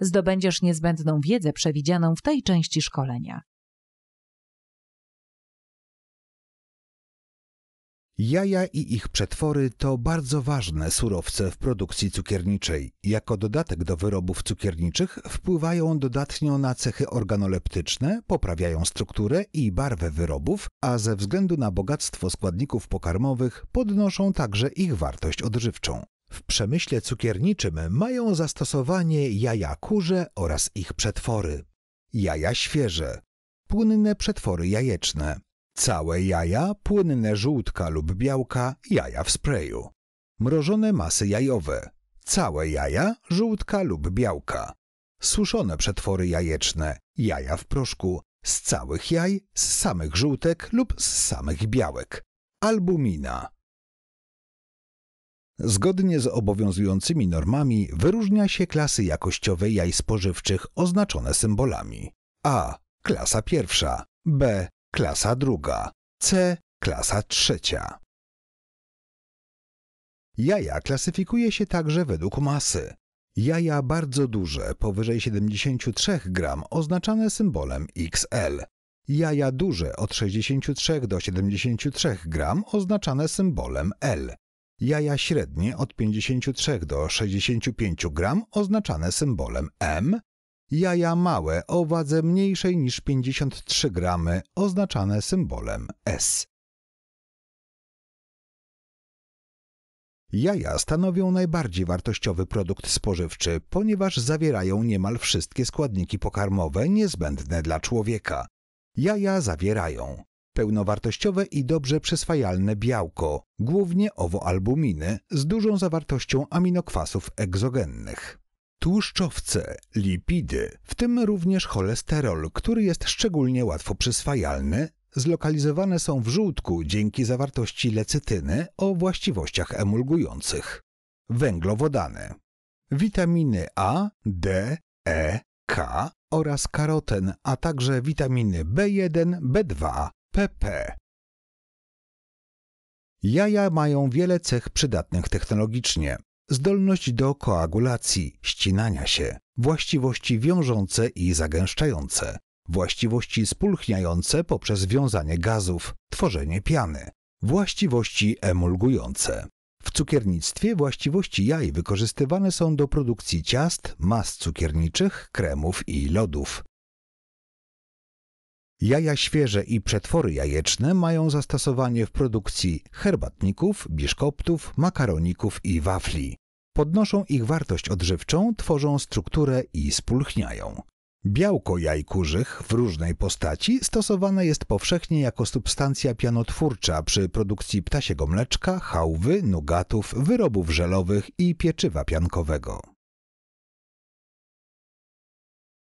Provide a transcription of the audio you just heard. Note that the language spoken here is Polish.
zdobędziesz niezbędną wiedzę przewidzianą w tej części szkolenia. Jaja i ich przetwory to bardzo ważne surowce w produkcji cukierniczej. Jako dodatek do wyrobów cukierniczych wpływają dodatnio na cechy organoleptyczne, poprawiają strukturę i barwę wyrobów, a ze względu na bogactwo składników pokarmowych podnoszą także ich wartość odżywczą. W przemyśle cukierniczym mają zastosowanie jaja kurze oraz ich przetwory. Jaja świeże, płynne przetwory jajeczne, całe jaja, płynne żółtka lub białka, jaja w sprayu, mrożone masy jajowe, całe jaja, żółtka lub białka, suszone przetwory jajeczne, jaja w proszku, z całych jaj, z samych żółtek lub z samych białek, albumina, Zgodnie z obowiązującymi normami wyróżnia się klasy jakościowe jaj spożywczych oznaczone symbolami A. Klasa pierwsza B. Klasa druga C. Klasa trzecia Jaja klasyfikuje się także według masy. Jaja bardzo duże, powyżej 73 gram, oznaczane symbolem XL. Jaja duże od 63 do 73 gram, oznaczane symbolem L. Jaja średnie od 53 do 65 gram oznaczane symbolem M. Jaja małe o wadze mniejszej niż 53 gramy oznaczane symbolem S. Jaja stanowią najbardziej wartościowy produkt spożywczy, ponieważ zawierają niemal wszystkie składniki pokarmowe niezbędne dla człowieka. Jaja zawierają pełnowartościowe i dobrze przyswajalne białko, głównie owoalbuminy z dużą zawartością aminokwasów egzogennych. Tłuszczowce, lipidy, w tym również cholesterol, który jest szczególnie łatwo przyswajalny, zlokalizowane są w żółtku dzięki zawartości lecytyny o właściwościach emulgujących. Węglowodany. Witaminy A, D, E, K oraz karoten, a także witaminy B1, B2, Pepe, Jaja mają wiele cech przydatnych technologicznie. Zdolność do koagulacji, ścinania się, właściwości wiążące i zagęszczające, właściwości spulchniające poprzez wiązanie gazów, tworzenie piany, właściwości emulgujące. W cukiernictwie właściwości jaj wykorzystywane są do produkcji ciast, mas cukierniczych, kremów i lodów. Jaja świeże i przetwory jajeczne mają zastosowanie w produkcji herbatników, biszkoptów, makaroników i wafli. Podnoszą ich wartość odżywczą, tworzą strukturę i spulchniają. Białko jaj kurzych w różnej postaci stosowane jest powszechnie jako substancja pianotwórcza przy produkcji ptasiego mleczka, chałwy, nugatów, wyrobów żelowych i pieczywa piankowego.